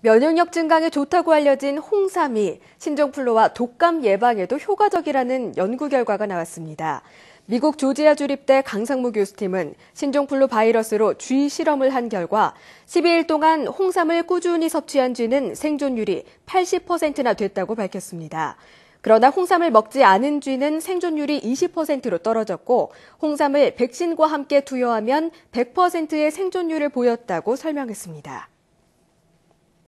면역력 증강에 좋다고 알려진 홍삼이 신종플루와 독감 예방에도 효과적이라는 연구 결과가 나왔습니다. 미국 조지아 주립대 강상무 교수팀은 신종플루 바이러스로 쥐 실험을 한 결과 12일 동안 홍삼을 꾸준히 섭취한 쥐는 생존율이 80%나 됐다고 밝혔습니다. 그러나 홍삼을 먹지 않은 쥐는 생존율이 20%로 떨어졌고 홍삼을 백신과 함께 투여하면 100%의 생존율을 보였다고 설명했습니다.